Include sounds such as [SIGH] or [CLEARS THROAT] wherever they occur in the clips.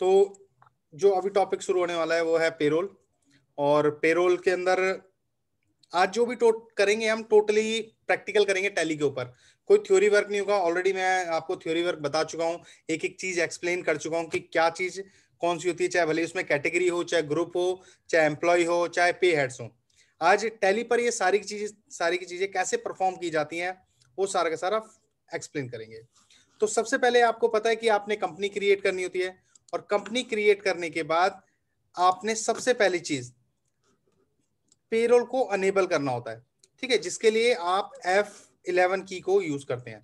तो जो अभी टॉपिक शुरू होने वाला है वो है पेरोल और पेरोल के अंदर आज जो भी टोट करेंगे हम टोटली प्रैक्टिकल करेंगे टैली के ऊपर कोई थ्योरी वर्क नहीं होगा ऑलरेडी मैं आपको थ्योरी वर्क बता चुका हूँ एक एक चीज एक्सप्लेन कर चुका हूँ कि क्या चीज कौन सी होती है चाहे भले उसमें कैटेगरी हो चाहे ग्रुप हो चाहे एम्प्लॉय हो चाहे पे हेड्स हो आज टैली पर ये सारी चीजें सारी की चीजें कैसे परफॉर्म की जाती हैं वो सारा का सारा एक्सप्लेन करेंगे तो सबसे पहले आपको पता है कि आपने कंपनी क्रिएट करनी होती है और कंपनी क्रिएट करने के बाद आपने सबसे पहली चीज पेरोल को अनेबल करना होता है ठीक है जिसके लिए आप एफ इलेवन की को यूज करते हैं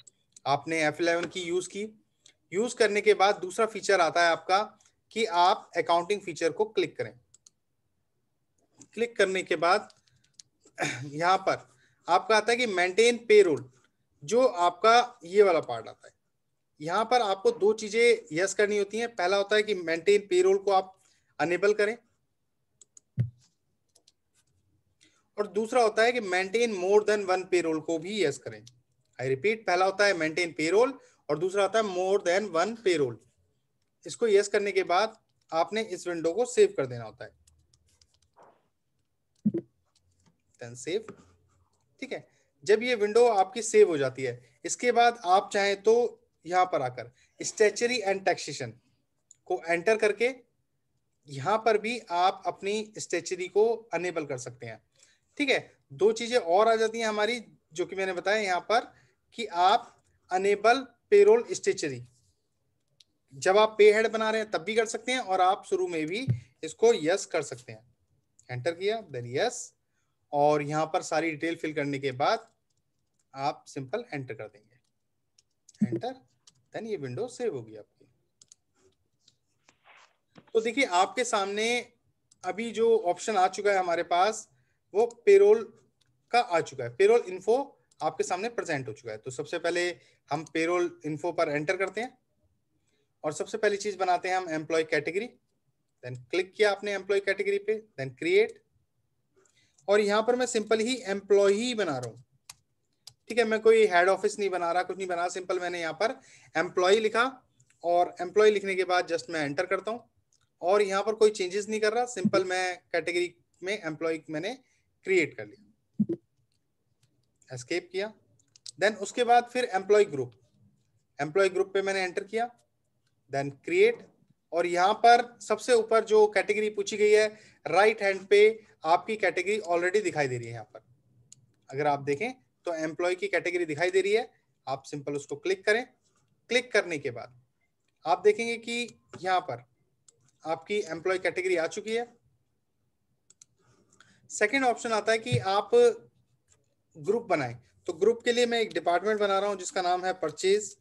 आपने एफ इलेवन की यूज की यूज करने के बाद दूसरा फीचर आता है आपका कि आप अकाउंटिंग फीचर को क्लिक करें क्लिक करने के बाद [CLEARS THROAT] यहां पर आपका आता है कि मेंटेन पेरोल जो आपका ये वाला पार्ट आता है यहाँ पर आपको दो चीजें यस करनी होती हैं पहला होता है कि मेंटेन पेरोल को आप अनेबल करें और दूसरा होता है कि maintain more than one payroll को भी यस करें आई रिपीट पहला होता है मेंटेन पेरोल और दूसरा होता है मोर देन वन पेरोल इसको यस करने के बाद आपने इस विंडो को सेव कर देना होता है देन सेव ठीक है जब ये विंडो आपकी सेव हो जाती है इसके बाद आप चाहें तो यहां पर आकर स्टेचरी एंड टैक्सेशन को एंटर करके यहां पर भी आप अपनी स्टेचरी को अनेबल कर सकते हैं ठीक है दो चीजें और आ जाती हैं हमारी जो कि मैंने बताया यहां पर कि आप अनेबल पेरोल स्टेचरी जब आप पे हेड बना रहे हैं तब भी कर सकते हैं और आप शुरू में भी इसको यस कर सकते हैं एंटर किया देन यस और यहां पर सारी डिटेल फिल करने के बाद आप सिंपल एंटर कर देंगे एंटर देन ये विंडो सेव होगी आपकी तो देखिए आपके सामने अभी जो ऑप्शन आ चुका है हमारे पास वो पेरोल का आ चुका है पेरोल इन्फो आपके सामने प्रेजेंट हो चुका है तो सबसे पहले हम पेरोल इन्फो पर एंटर करते हैं और सबसे पहली चीज बनाते हैं हम एम्प्लॉय कैटेगरी देन क्लिक किया आपने एम्प्लॉय कैटेगरी पे देन क्रिएट और यहां पर मैं सिंपल ही एम्प्लॉय ही बना रहा हूं ठीक है मैं कोई हेड ऑफिस नहीं बना रहा कुछ नहीं बना सिंपल मैंने यहाँ पर एम्प्लॉय लिखा और एम्प्लॉय लिखने के बाद जस्ट मैं एंटर करता हूँ और यहाँ पर कोई चेंजेस नहीं कर रहा सिंपल मैं कैटेगरी में एम्प्लॉय मैंने क्रिएट कर लिया एस्केप किया देन उसके बाद फिर एम्प्लॉय ग्रुप एम्प्लॉय ग्रुप पे मैंने एंटर किया देन क्रिएट और यहाँ पर सबसे ऊपर जो कैटेगरी पूछी गई है राइट right हैंड पे आपकी कैटेगरी ऑलरेडी दिखाई दे रही है यहाँ पर अगर आप देखें तो एम्प्लॉय की कैटेगरी दिखाई दे रही है आप सिंपल उसको क्लिक करें क्लिक करने के बाद आप देखेंगे कि यहां पर आपकी एम्प्लॉय कैटेगरी आ चुकी है सेकेंड ऑप्शन आता है कि आप ग्रुप बनाए तो ग्रुप के लिए मैं एक डिपार्टमेंट बना रहा हूं जिसका नाम है परचेज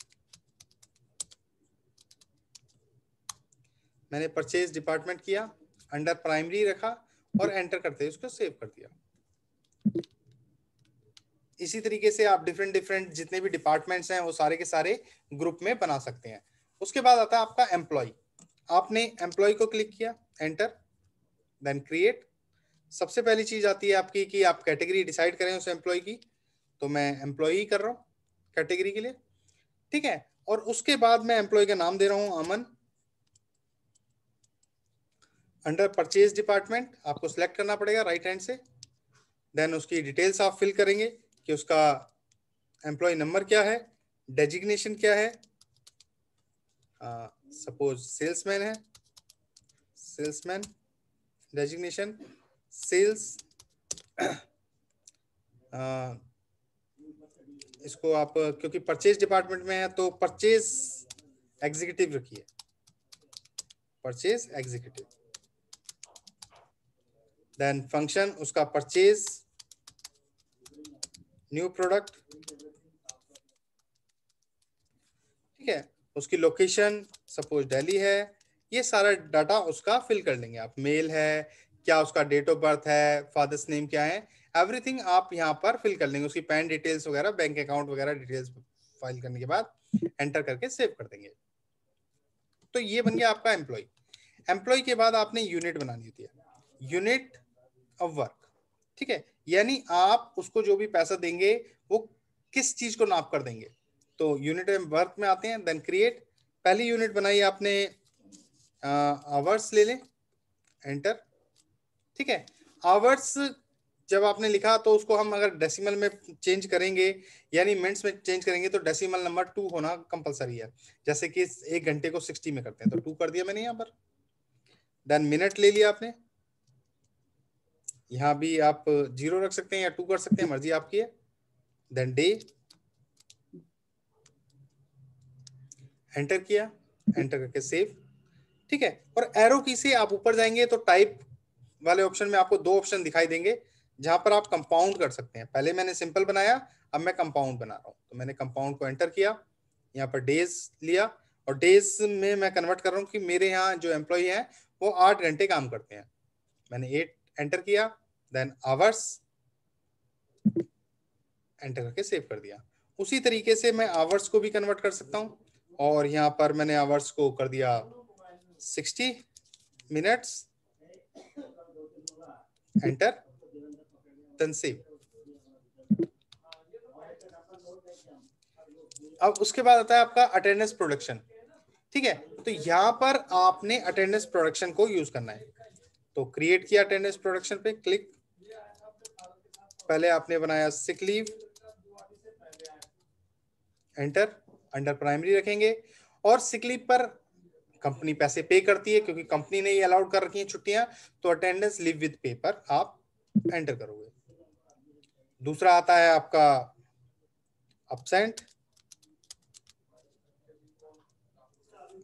मैंने परचेज डिपार्टमेंट किया अंडर प्राइमरी रखा और एंटर करते ही उसको सेव कर दिया इसी तरीके से आप डिफरेंट डिफरेंट जितने भी डिपार्टमेंट्स हैं वो सारे के सारे ग्रुप में बना सकते हैं उसके बाद आता है आपका एम्प्लॉय आपने एम्प्लॉय को क्लिक किया एंटर देन क्रिएट सबसे पहली चीज आती है आपकी कि आप कैटेगरी डिसाइड करें उस एम्प्लॉय की तो मैं एम्प्लॉय ही कर रहा हूँ कैटेगरी के लिए ठीक है और उसके बाद मैं एम्प्लॉय का नाम दे रहा हूँ अमन अंडर परचेज डिपार्टमेंट आपको सिलेक्ट करना पड़ेगा राइट right हैंड से देन उसकी डिटेल्स आप फिल करेंगे कि उसका एम्प्लॉय नंबर क्या है डेजिग्नेशन क्या है सपोज सेल्समैन है सेल्समैन डेजिग्नेशन सेल्स इसको आप क्योंकि परचेज डिपार्टमेंट में है तो परचेज एग्जीक्यूटिव रखिए परचेज एग्जीक्यूटिव देन फंक्शन उसका परचेज न्यू प्रोडक्ट ठीक है उसकी लोकेशन सपोज दिल्ली है ये सारा डाटा उसका फिल कर लेंगे आप मेल है क्या उसका डेट ऑफ बर्थ है फादर्स नेम क्या है एवरीथिंग आप यहाँ पर फिल कर लेंगे उसकी पैन डिटेल्स वगैरह बैंक अकाउंट वगैरह डिटेल्स फाइल करने के बाद एंटर करके सेव कर देंगे तो ये बन गया आपका एम्प्लॉय एम्प्लॉय के बाद आपने यूनिट बनानी होती है यूनिट ऑफ वर्क ठीक है यानी आप उसको जो भी पैसा देंगे वो किस चीज को नाप कर देंगे तो यूनिट एम वर्क में आते हैं देन क्रिएट पहली यूनिट बनाई आपने आवर्स ले लें एंटर ठीक है आवर्स जब आपने लिखा तो उसको हम अगर डेसिमल में चेंज करेंगे यानी मिनट्स में चेंज करेंगे तो डेसिमल नंबर टू होना कंपलसरी है जैसे कि एक घंटे को सिक्सटी में करते हैं तो टू कर दिया मैंने यहाँ पर देन मिनट ले लिया आपने यहां भी आप जीरो रख सकते हैं या टू कर सकते हैं मर्जी आपकी है देन डे एंटर किया एंटर करके सेव ठीक है और एरो की से आप ऊपर जाएंगे तो टाइप वाले ऑप्शन में आपको दो ऑप्शन दिखाई देंगे जहां पर आप कंपाउंड कर सकते हैं पहले मैंने सिंपल बनाया अब मैं कंपाउंड बना रहा हूँ तो मैंने कंपाउंड को एंटर किया यहाँ पर डेज लिया और डेज में मैं कन्वर्ट कर रहा हूँ कि मेरे यहाँ जो एम्प्लॉय है वो आठ घंटे काम करते हैं मैंने एट एंटर किया देन आवर्स एंटर करके सेव कर दिया उसी तरीके से मैं आवर्स को भी कन्वर्ट कर सकता हूं और यहां पर मैंने आवर्स को कर दिया sixty minutes enter then save अब उसके बाद आता है आपका अटेंडेंस प्रोडक्शन ठीक है तो यहां पर आपने अटेंडेंस प्रोडक्शन को यूज करना है तो क्रिएट किया अटेंडेंस प्रोडक्शन पे क्लिक पहले आपने बनाया sick leave enter under primary रखेंगे और सिक लीव पर कंपनी पैसे पे करती है क्योंकि कंपनी ने ये अलाउड कर रखी है छुट्टियां तो अटेंडेंस लिव विद पे पर आप एंटर करोगे दूसरा आता है आपका अपसेंट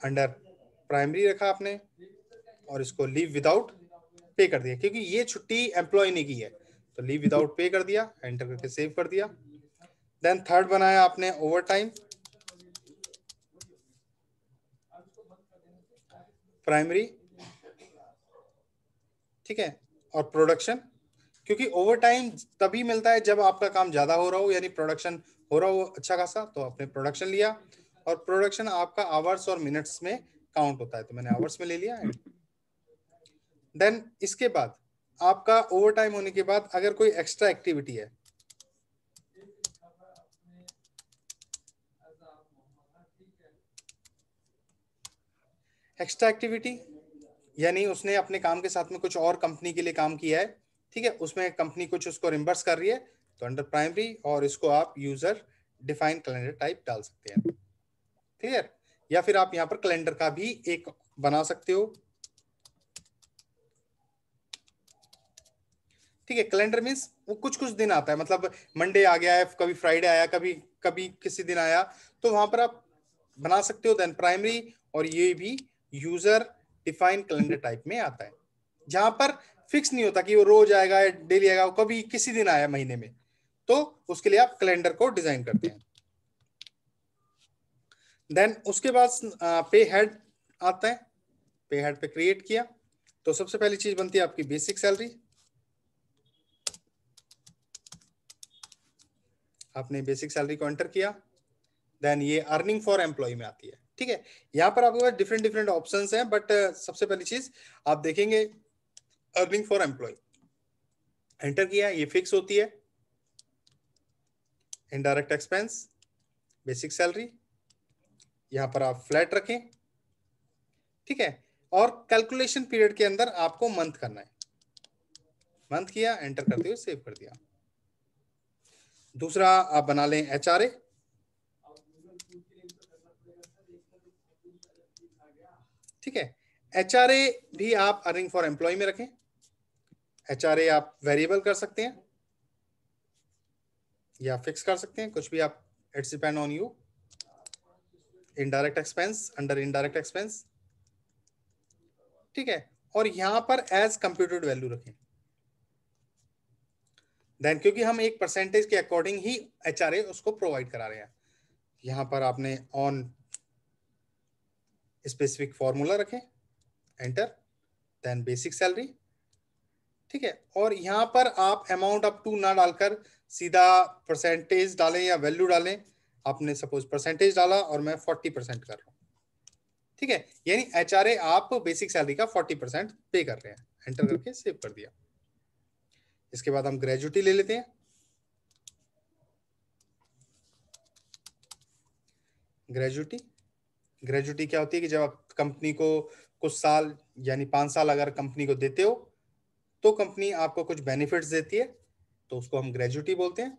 अंडर प्राइमरी रखा आपने और इसको लीव विदाउट पे कर दिया क्योंकि ये छुट्टी एम्प्लॉय ने की है तो लीव विदाउट पे कर दिया एंटर करके सेव कर दिया देन थर्ड बनाया आपने ओवर टाइम प्राइमरी ठीक है और प्रोडक्शन क्योंकि ओवर टाइम तभी मिलता है जब आपका काम ज्यादा हो रहा हो यानी प्रोडक्शन हो रहा हो अच्छा खासा तो आपने प्रोडक्शन लिया और प्रोडक्शन आपका आवर्स और मिनट्स में काउंट होता है तो मैंने आवर्स में ले लिया देन इसके बाद आपका ओवर टाइम होने के बाद अगर कोई एक्स्ट्रा एक्टिविटी है एक्स्ट्रा एक्टिविटी यानी उसने अपने काम के साथ में कुछ और कंपनी के लिए काम किया है ठीक है उसमें कंपनी कुछ उसको रिम्बर्स कर रही है तो अंडर प्राइमरी और इसको आप यूजर डिफाइन कैलेंडर टाइप डाल सकते हैं क्लियर या फिर आप यहाँ पर कैलेंडर का भी एक बना सकते हो ठीक है कैलेंडर मीन्स वो कुछ कुछ दिन आता है मतलब मंडे आ गया है कभी फ्राइडे आया कभी कभी किसी दिन आया तो वहां पर आप बना सकते हो देन प्राइमरी और ये भी यूजर डिफाइन कैलेंडर टाइप में आता है जहां पर फिक्स नहीं होता कि वो रोज आएगा या डेली आएगा कभी किसी दिन आया महीने में तो उसके लिए आप कैलेंडर को डिजाइन करते हैं देन उसके बाद पे हेड आता है पे हेड पे क्रिएट किया तो सबसे पहली चीज बनती है आपकी बेसिक सैलरी आपने बेसिक सैलरी को एंटर किया देन ये अर्निंग फॉर एम्प्लॉय में आती है ठीक है यहाँ पर आपके पास डिफरेंट डिफरेंट ऑप्शन हैं बट uh, सबसे पहली चीज आप देखेंगे अर्निंग फॉर एम्प्लॉय एंटर किया ये फिक्स होती है इनडायरेक्ट एक्सपेंस बेसिक सैलरी यहाँ पर आप फ्लैट रखें ठीक है और कैलकुलेशन पीरियड के अंदर आपको मंथ करना है मंथ किया एंटर करते हुए सेव कर दिया दूसरा आप बना लें एच आर ए ठीक है एच आर ए भी आप अर्निंग फॉर एम्प्लॉय में रखें एच आर ए आप वेरिएबल कर सकते हैं या फिक्स कर सकते हैं कुछ भी आप it's depend on you indirect expense under indirect expense ठीक है और यहां पर एज कंप्यूटेड वैल्यू रखें देन क्योंकि हम एक परसेंटेज के अकॉर्डिंग ही एच उसको प्रोवाइड करा रहे हैं यहाँ पर आपने ऑन स्पेसिफिक फॉर्मूला रखें एंटर देन बेसिक सैलरी ठीक है और यहाँ पर आप अमाउंट अप टू ना डालकर सीधा परसेंटेज डालें या वैल्यू डालें आपने सपोज परसेंटेज डाला और मैं फोर्टी परसेंट कर रहा हूँ ठीक है यानी एच आप बेसिक सैलरी का फोर्टी परसेंट पे कर रहे हैं एंटर करके सेव कर दिया इसके बाद हम ग्रेजुटी ले लेते हैं ग्रेजुटी ग्रेजुटी क्या होती है कि जब आप कंपनी को कुछ साल यानी पांच साल अगर कंपनी को देते हो तो कंपनी आपको कुछ बेनिफिट्स देती है तो उसको हम ग्रेजुटी बोलते हैं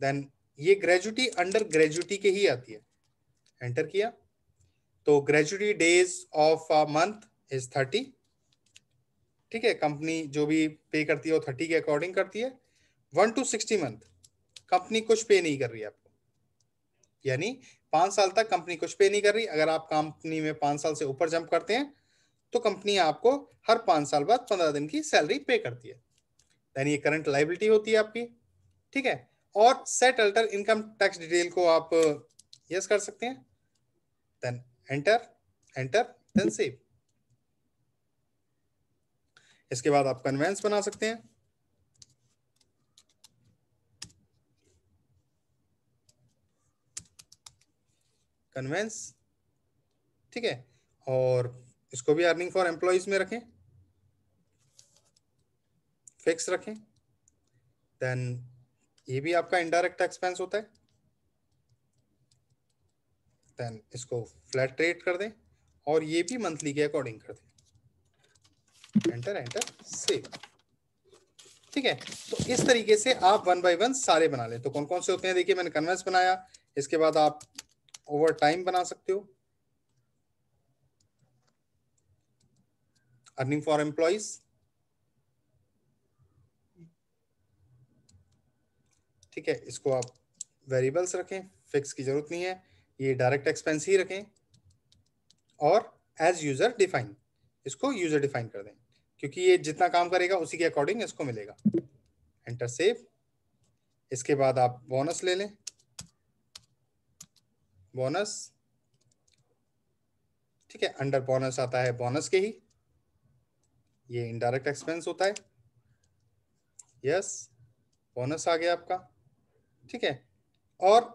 देन ये ग्रेजुटी अंडर ग्रेजुटी के ही आती है एंटर किया तो gratuity days of a month is thirty ठीक है कंपनी जो भी पे करती है वो थर्टी के अकॉर्डिंग करती है one two sixty month company कुछ पे नहीं कर रही है आपको यानी पांच साल तक कंपनी कुछ पे नहीं कर रही अगर आप कंपनी में पांच साल से ऊपर जंप करते हैं तो कंपनी आपको हर पांच साल बाद पंद्रह दिन की सैलरी पे करती है यानी ये करंट लाइबिलिटी होती है आपकी ठीक है और set alter income tax detail को आप यस कर सकते हैं then enter enter then save इसके बाद आप कन्वेंस बना सकते हैं कन्वेंस ठीक है और इसको भी अर्निंग फॉर एम्प्लॉयज में रखें फिक्स रखें देन ये भी आपका इनडायरेक्ट एक्सपेंस होता है देन इसको फ्लैट रेट कर दें और ये भी मंथली के अकॉर्डिंग कर दें एंटर एंटर सेव ठीक है तो इस तरीके से आप वन बाय वन सारे बना ले तो कौन कौन से होते हैं देखिए मैंने कन्वेंस बनाया इसके बाद आप ओवर टाइम बना सकते हो अर्निंग फॉर एम्प्लॉयज ठीक है इसको आप वेरिएबल्स रखें फिक्स की जरूरत नहीं है ये डायरेक्ट एक्सपेंस ही रखें और एज यूजर डिफाइन इसको यूजर डिफाइन कर दें क्योंकि ये जितना काम करेगा उसी के अकॉर्डिंग इसको मिलेगा एंटर सेव इसके बाद आप बोनस ले लें बोनस ठीक है अंडर बोनस आता है बोनस के ही ये इनडायरेक्ट एक्सपेंस होता है यस बोनस आ गया आपका ठीक है और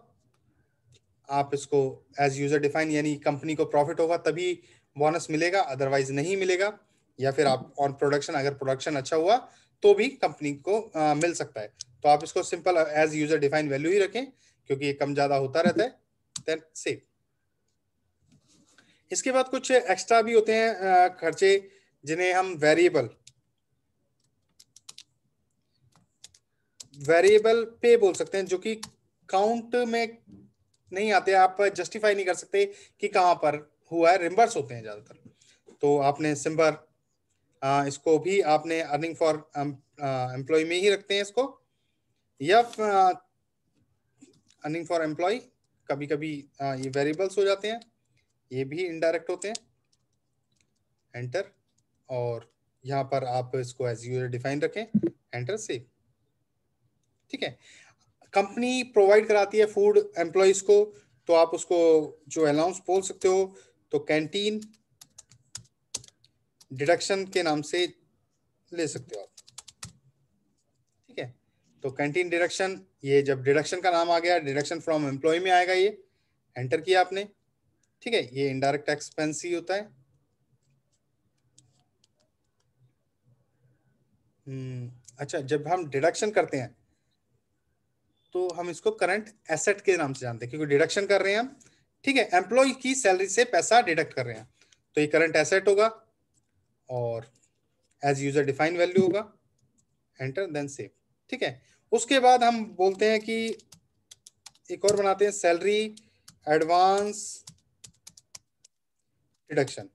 आप इसको एज यूजर डिफाइन यानी कंपनी को प्रॉफिट होगा तभी बोनस मिलेगा अदरवाइज नहीं मिलेगा या फिर आप ऑन प्रोडक्शन अगर प्रोडक्शन अच्छा हुआ तो भी कंपनी को आ, मिल सकता है तो आप इसको simple as user define value ही रखें क्योंकि ये कम ज्यादा होता रहता है देन सेव इसके बाद कुछ एक्स्ट्रा भी होते हैं खर्चे जिन्हें हम वेरिएबल वेरिएबल पे बोल सकते हैं जो कि काउंट में नहीं आते आप जस्टिफाई नहीं कर सकते कि कहां पर हुआ है रिम्बर्स होते हैं ज्यादातर तो आपने सिम्बर इसको भी आपने अर्निंग फॉर एम्प्लॉय में ही रखते हैं इसको या अर्निंग फॉर एम्प्लॉय कभी कभी ये वेरिएबल्स हो जाते हैं ये भी इनडायरेक्ट होते हैं एंटर और यहाँ पर आप इसको एज यूजर डिफाइन रखें एंटर से ठीक है कंपनी प्रोवाइड कराती है फूड एम्प्लॉयज को तो आप उसको जो अलाउंस बोल सकते हो तो कैंटीन डिडक्शन के नाम से ले सकते हो आप ठीक है तो कैंटीन डिडक्शन ये जब डिडक्शन का नाम आ गया डिडक्शन फ्रॉम एम्प्लॉय में आएगा ये एंटर किया आपने ठीक है ये इनडायरेक्ट एक्सपेंस ही होता है हम्म, अच्छा जब हम डिडक्शन करते हैं तो हम इसको करंट एसेट के नाम से जानते हैं क्योंकि डिडक्शन कर रहे हैं हम ठीक है एम्प्लॉय की सैलरी से पैसा डिडक्ट कर रहे हैं तो ये करंट एसेट होगा और एज यूजर डिफाइन वैल्यू होगा एंटर देन सेव ठीक है उसके बाद हम बोलते हैं कि एक और बनाते हैं सैलरी एडवांस डिडक्शन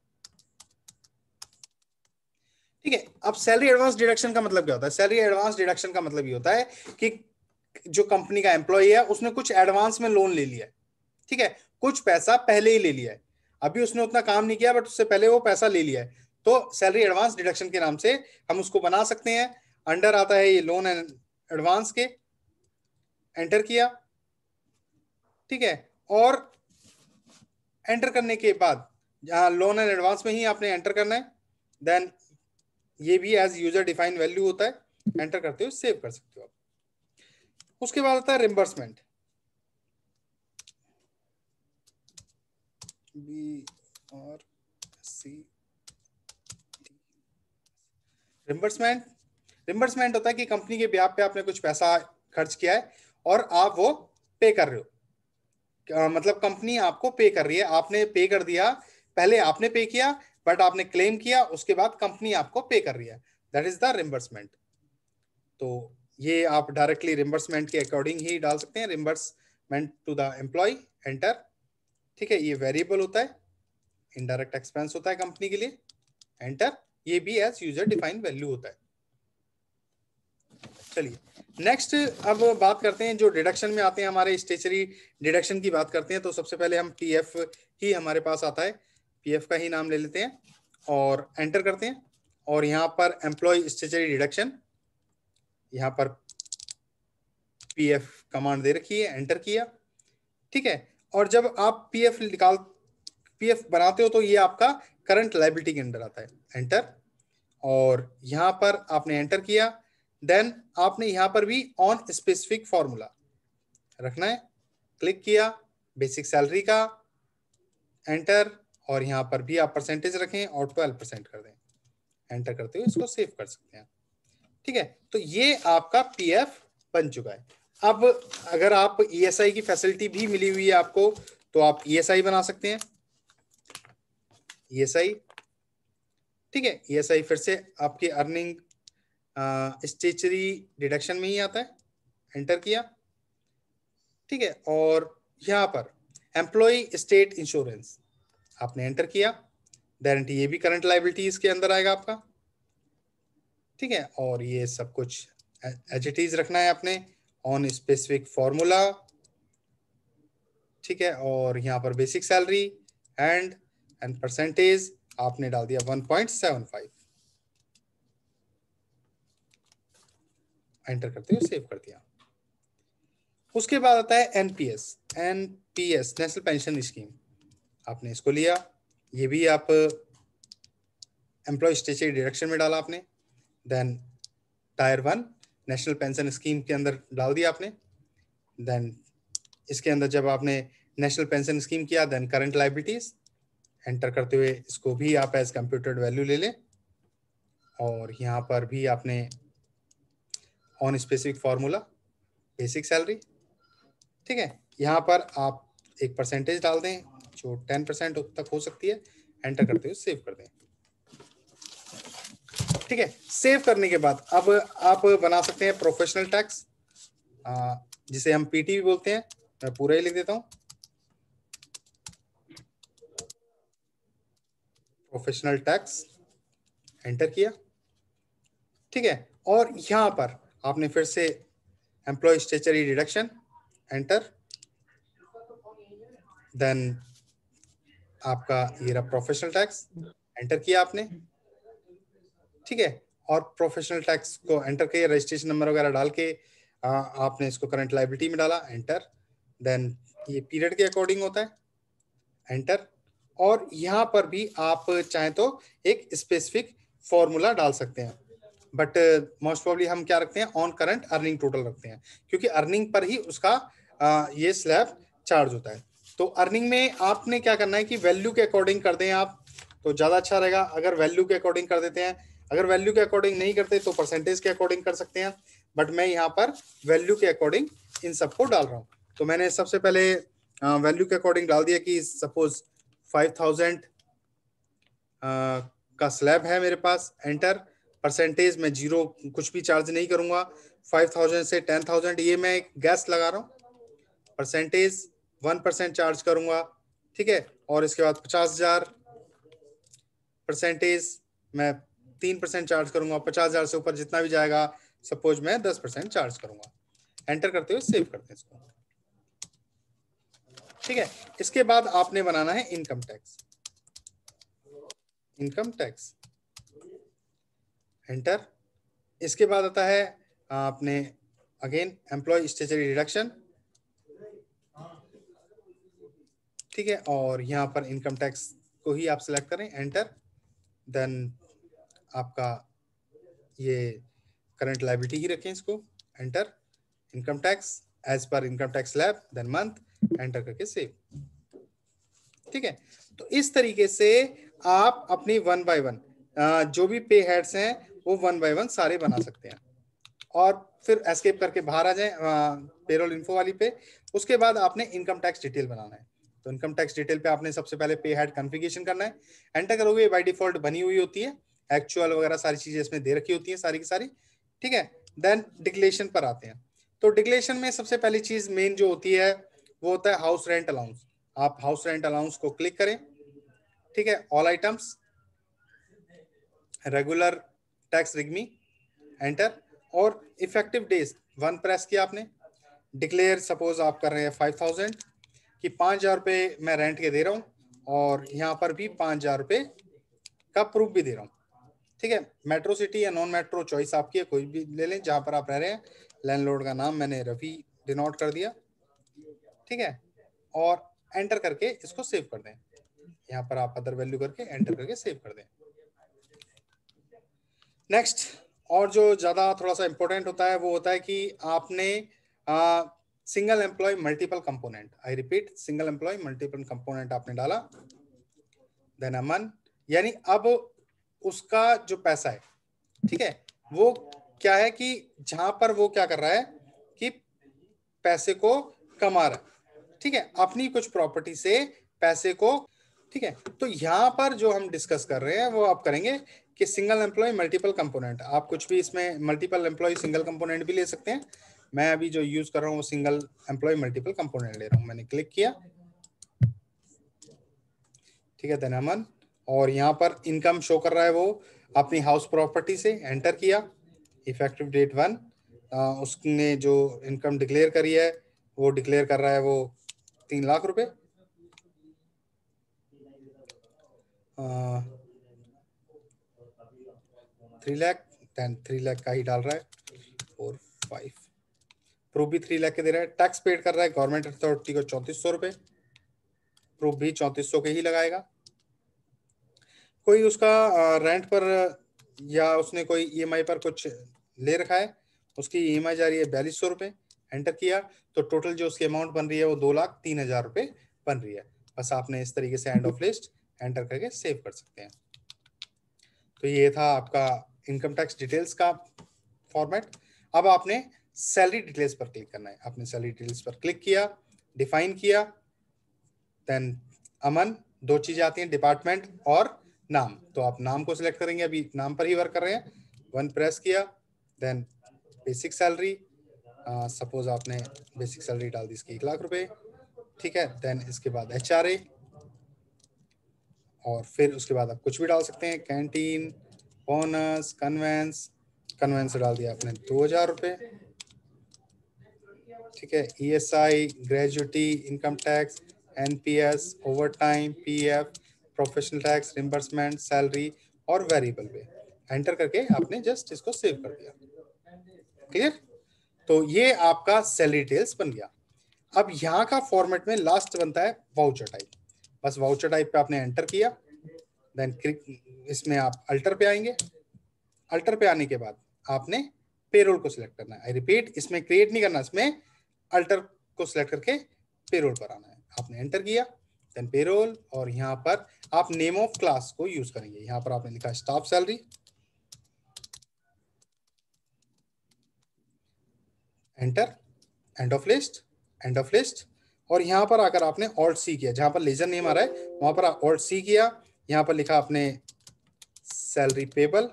ठीक है अब सैलरी एडवांस डिडक्शन का मतलब क्या होता है सैलरी एडवांस डिडक्शन का मतलब ये होता है कि जो कंपनी का एम्प्लॉय है उसने कुछ एडवांस में लोन ले लिया है ठीक है कुछ पैसा पहले ही ले लिया है अभी उसने उतना काम नहीं किया बट उससे पहले वो पैसा ले लिया है तो सैलरी एडवांस डिडक्शन के नाम से हम उसको बना सकते हैं अंडर आता है ये लोन एंड एडवांस के एंटर किया ठीक है और एंटर करने के बाद जहां लोन एंड एडवांस में ही आपने एंटर करना है देन ये भी एज यूजर डिफाइन वैल्यू होता है एंटर करते हो सेव कर सकते हो आप उसके बाद आता है रिम्बर्समेंट बी और सी रिम्बर्समेंट रिम्बर्समेंट होता है कि कंपनी के ब्याप पे आपने कुछ पैसा खर्च किया है और आप वो पे कर रहे हो मतलब कंपनी आपको पे कर रही है आपने पे कर दिया पहले आपने पे किया बट आपने क्लेम किया उसके बाद कंपनी आपको पे कर रही है दैट इज द रिम्बर्समेंट तो ये आप डायरेक्टली रिम्बर्समेंट के अकॉर्डिंग ही डाल सकते हैं reimbursement to the employee enter ठीक है ये वेरिएबल होता है इनडायरेक्ट एक्सपेंस होता है कंपनी के लिए एंटर ये भी एज यूजर डिफाइंड वैल्यू होता है चलिए नेक्स्ट अब बात करते हैं जो डिडक्शन में आते हैं हमारे स्टेचरी डिडक्शन की बात करते हैं तो सबसे पहले हम पी ही हमारे पास आता है पी का ही नाम ले लेते हैं और एंटर करते हैं और यहाँ पर एम्प्लॉय स्टेचरी डिडक्शन यहाँ पर पी कमांड दे रखी है एंटर किया ठीक है और जब आप पी निकाल पी बनाते हो तो ये आपका करंट लाइबिलिटी के अंडर आता है एंटर और यहां पर आपने एंटर किया देन आपने यहां पर भी ऑन स्पेसिफिक फॉर्मूला रखना है क्लिक किया बेसिक सैलरी का एंटर और यहां पर भी आप परसेंटेज रखें और ट्वेल्व परसेंट कर दें एंटर करते हुए इसको सेव कर सकते हैं ठीक है तो ये आपका पीएफ बन चुका है अब अगर आप ईएसआई e की फैसिलिटी भी मिली हुई है आपको तो आप ईएसआई e बना सकते हैं ईएसआई e ठीक है ईएसआई फिर से आपकी अर्निंग स्टेचरी डिडक्शन में ही आता है एंटर किया ठीक है और यहाँ पर एम्प्लॉय स्टेट इंश्योरेंस आपने एंटर किया गारंटी ये भी करंट लाइबिलिटी के अंदर आएगा आपका ठीक है और ये सब कुछ एजिटीज रखना है आपने ऑन स्पेसिफिक फॉर्मूला ठीक है और यहाँ पर basic salary and and percentage आपने डाल दिया 1.75 एंटर करते हुए सेव कर दिया उसके बाद आता है NPS NPS national pension scheme आपने इसको लिया ये भी आप एम्प्लॉय स्टेचरी डिरेक्शन में डाला आपने then tier one national pension scheme के अंदर डाल दिया आपने देन इसके अंदर जब आपने नेशनल पेंशन स्कीम किया देन करंट लाइबिलिटीज एंटर करते हुए इसको भी आप एज कंप्यूटर वैल्यू ले लें और यहाँ पर भी आपने on specific formula basic salary ठीक है यहाँ पर आप एक परसेंटेज डाल दें जो टेन परसेंट तक हो सकती है एंटर करते हुए सेव कर दें ठीक है सेव करने के बाद अब आप बना सकते हैं प्रोफेशनल टैक्स जिसे हम पीटी भी बोलते हैं मैं पूरा ही लिख देता हूँ प्रोफेशनल टैक्स एंटर किया ठीक है और यहां पर आपने फिर से employee statutory deduction enter then आपका ये रहा प्रोफेशनल टैक्स एंटर किया आपने ठीक है और प्रोफेशनल टैक्स को एंटर किया रजिस्ट्रेशन नंबर वगैरह डाल के आ, आपने इसको करंट लाइबिलिटी में डाला एंटर देन ये पीरियड के अकॉर्डिंग होता है एंटर और यहाँ पर भी आप चाहें तो एक स्पेसिफिक फॉर्मूला डाल सकते हैं बट मोस्ट प्रॉब्ली हम क्या रखते हैं ऑन करंट अर्निंग टोटल रखते हैं क्योंकि अर्निंग पर ही उसका आ, uh, ये स्लैब चार्ज होता है तो अर्निंग में आपने क्या करना है कि वैल्यू के अकॉर्डिंग कर दें आप तो ज़्यादा अच्छा रहेगा अगर वैल्यू के अकॉर्डिंग कर देते हैं अगर वैल्यू के अकॉर्डिंग नहीं करते तो परसेंटेज के अकॉर्डिंग कर सकते हैं बट मैं यहाँ पर वैल्यू के अकॉर्डिंग इन सबको डाल रहा हूँ तो मैंने सबसे पहले वैल्यू uh, के अकॉर्डिंग डाल दिया कि सपोज फाइव थाउजेंड का स्लैब है मेरे पास एंटर परसेंटेज मैं जीरो कुछ भी चार्ज नहीं करूंगा फाइव थाउजेंड से टेन थाउजेंड ये मैं एक गैस लगा रहा हूँ परसेंटेज वन परसेंट चार्ज करूंगा ठीक है और इसके बाद पचास हजार परसेंटेज मैं तीन परसेंट चार्ज करूंगा पचास हजार से ऊपर जितना भी जाएगा सपोज मैं दस परसेंट चार्ज करूंगा एंटर करते हुए सेव करते हैं इसको ठीक है इसके बाद आपने बनाना है income tax income tax enter इसके बाद आता है आपने अगेन एम्प्लॉय स्टेचरी डिडक्शन ठीक है और यहां पर इनकम टैक्स को ही आप सिलेक्ट करें एंटर देन आपका ये करंट लाइबिलिटी ही रखें इसको enter income tax as per income tax slab then month enter करके सेव ठीक है तो इस तरीके से आप अपनी वन बाय वन जो भी पे हेड्स हैं वो वन बाय वन सारे बना सकते हैं और फिर एस्केप करके बाहर आ जाए पेरोल इन्फो वाली पे उसके बाद आपने इनकम टैक्स डिटेल बनाना है तो इनकम टैक्स डिटेल पे आपने सबसे पहले पे हेड कॉन्फ़िगरेशन करना है एंटर करोगे बाई डिफॉल्ट बनी हुई होती है एक्चुअल वगैरह सारी चीजें इसमें दे रखी होती है सारी की सारी ठीक है देन डिक्लेशन पर आते हैं तो डिक्लेशन में सबसे पहली चीज मेन जो होती है वो होता है हाउस रेंट अलाउंस आप हाउस रेंट अलाउंस को क्लिक करें ठीक है ऑल आइटम्स रेगुलर टैक्स रिग्मी एंटर और इफेक्टिव डेज वन प्रेस किया आपने डिक्लेयर सपोज आप कर रहे हैं फाइव थाउजेंड कि पाँच हज़ार रुपये मैं रेंट के दे रहा हूँ और यहाँ पर भी पाँच हज़ार रुपये का प्रूफ भी दे रहा हूँ ठीक है मेट्रो सिटी या नॉन मेट्रो चॉइस आपकी है कोई भी ले लें जहाँ पर आप रह रहे हैं लैंड का नाम मैंने रफ़ी डिनोट कर दिया ठीक है और एंटर करके इसको सेव कर दें यहाँ पर आप अदर वैल्यू करके एंटर करके सेव कर दें नेक्स्ट और जो ज़्यादा थोड़ा सा इंपॉर्टेंट होता है वो होता है कि आपने single employee multiple component I repeat single employee multiple component आपने डाला देन अमन यानी अब उसका जो पैसा है ठीक है वो क्या है कि जहां पर वो क्या कर रहा है कि पैसे को कमा रहा है ठीक है अपनी कुछ प्रॉपर्टी से पैसे को ठीक है तो यहाँ पर जो हम डिस्कस कर रहे हैं वो आप करेंगे कि सिंगल एम्प्लॉय मल्टीपल कंपोनेंट आप कुछ भी इसमें मल्टीपल एम्प्लॉय सिंगल कंपोनेंट भी ले सकते हैं मैं अभी जो यूज कर रहा हूँ वो सिंगल एम्प्लॉय मल्टीपल कंपोनेंट ले रहा हूँ मैंने क्लिक किया ठीक है धनामन और यहाँ पर इनकम शो कर रहा है वो अपनी हाउस प्रॉपर्टी से एंटर किया इफेक्टिव डेट वन उसने जो इनकम डिक्लेयर करी है वो डिक्लेयर कर रहा है वो तीन लाख रुपए three lakh ten three lakh का ही डाल रहा है फोर फाइव प्रूफ भी थ्री लाख के दे रहा है टैक्स पेड कर रहा है गवर्नमेंट अथॉरिटी को चौंतीस सौ रुपए प्रूफ भी चौंतीस सौ के ही लगाएगा कोई उसका रेंट पर या उसने कोई ईएमआई e पर कुछ ले रखा है उसकी ईएमआई e जा रही है बयालीस सौ रुपये एंटर किया तो टोटल जो उसकी अमाउंट बन रही है वो दो लाख तीन हजार रुपए बन रही है बस आपने इस तरीके से एंड ऑफ लिस्ट एंटर करके सेव कर सकते हैं तो ये था आपका इनकम टैक्स डिटेल्स का फॉर्मेट अब आपने सैलरी डिटेल्स पर क्लिक करना है आपने सैलरी डिटेल्स पर क्लिक किया डिफाइन किया देन अमन दो चीजें आती हैं डिपार्टमेंट और नाम तो आप नाम को सिलेक्ट करेंगे अभी नाम पर ही वर्क कर रहे हैं वन प्रेस किया देन बेसिक सैलरी सपोज आपने बेसिक सैलरी डाल दी इसकी एक लाख रुपए ठीक है देन इसके बाद एच और फिर उसके बाद आप कुछ भी डाल सकते हैं कैंटीन बोनस कन्वेंस कन्वेंस डाल दिया आपने दो हजार रुपये ठीक है E S I gratuity income tax N P S overtime P F professional tax reimbursement salary और वेरिएबल पे एंटर करके आपने जस्ट इसको सेव कर दिया क्लियर तो ये आपका सैलरी डिटेल्स बन गया अब यहाँ का फॉर्मेट में लास्ट बनता है वाउचर टाइप बस वाउचर टाइप पे आपने एंटर किया देन इसमें आप अल्टर पे आएंगे अल्टर पे आने के बाद आपने पेरोल को सिलेक्ट करना है आई रिपीट इसमें क्रिएट नहीं करना इसमें अल्टर को सिलेक्ट करके पेरोल पर आना है आपने एंटर किया देन पेरोल और यहाँ पर आप नेम ऑफ क्लास को यूज करेंगे यहाँ पर आपने लिखा staff salary enter end of list end of list और यहाँ पर आकर आपने ऑल्ट सी किया जहां पर लेजर नेम आ रहा है वहां पर ऑल्ट सी किया यहाँ पर लिखा आपने सैलरी पेबल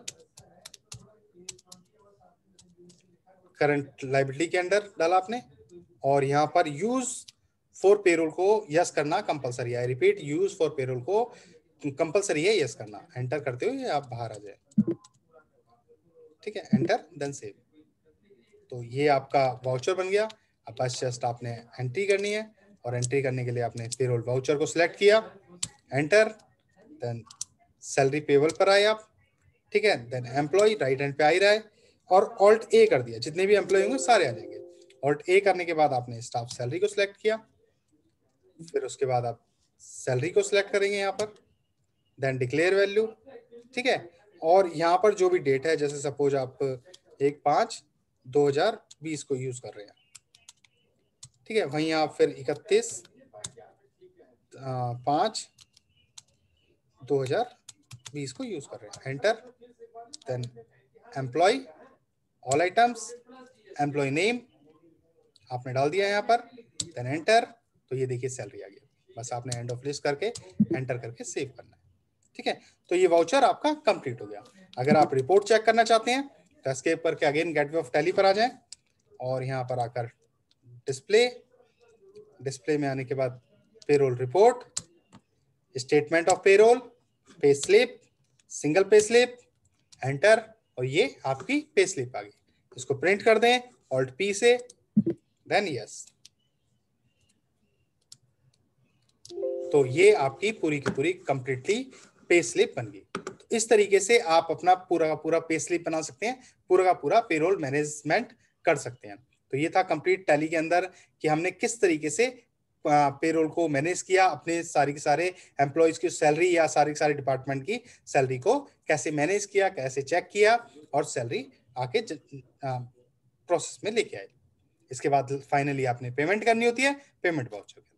करंट लाइब्रेटी के अंडर डाला आपने और यहाँ पर यूज फॉर पेरोल को यस करना कंपलसरी है रिपीट यूज फॉर पेरोल को कंपलसरी है यस करना एंटर करते हुए आप बाहर आ जाए ठीक है एंटर देन सेव तो ये आपका वाउचर बन गया अब बस जस्ट आपने एंट्री करनी है और एंट्री करने के लिए आपने पेरोल वाउचर को सिलेक्ट किया एंटर देन सैलरी पेबल पर आए आप ठीक है देन एम्प्लॉय राइट हैंड पे आ ही रहा है और ऑल्ट ए कर दिया जितने भी एम्प्लॉय होंगे सारे आ जाएंगे ऑल्ट ए करने के बाद आपने स्टाफ सैलरी को सिलेक्ट किया फिर उसके बाद आप सैलरी को सिलेक्ट करेंगे यहाँ पर देन डिक्लेयर वैल्यू ठीक है और यहाँ पर जो भी डेट है जैसे सपोज आप एक पाँच 2020 को यूज कर रहे हैं ठीक है वहीं आप फिर 31 पांच 2020 को यूज कर रहे हैं enter then employee all items employee name आपने डाल दिया यहाँ पर देन एंटर तो ये देखिए सैलरी आ गया बस आपने एंड ऑफ लिस्ट करके एंटर करके सेव करना है ठीक है तो ये वाउचर आपका कंप्लीट हो गया अगर आप रिपोर्ट चेक करना चाहते हैं एस्केप करके अगेन गेटवे ऑफ टैली पर आ जाए और यहाँ पर आकर डिस्प्ले डिस्प्ले में आने के बाद payroll report statement of payroll pay slip single pay slip enter और ये आपकी पे स्लिप आ गई इसको प्रिंट कर दें ऑल्ट पी से देन यस तो ये आपकी पूरी की पूरी कंप्लीटली पे स्लिप बन गई इस तरीके से आप अपना पूरा का पूरा पे स्लिप बना सकते हैं पूरा का पूरा पेरोल मैनेजमेंट कर सकते हैं तो ये था कंप्लीट टैली के अंदर कि हमने किस तरीके से पेरोल को मैनेज किया अपने सारे के सारे एम्प्लॉयज की सैलरी या सारे के सारे डिपार्टमेंट की सैलरी को कैसे मैनेज किया कैसे चेक किया और सैलरी आके प्रोसेस में लेके आए इसके बाद फाइनली आपने पेमेंट करनी होती है पेमेंट पहुंचोगे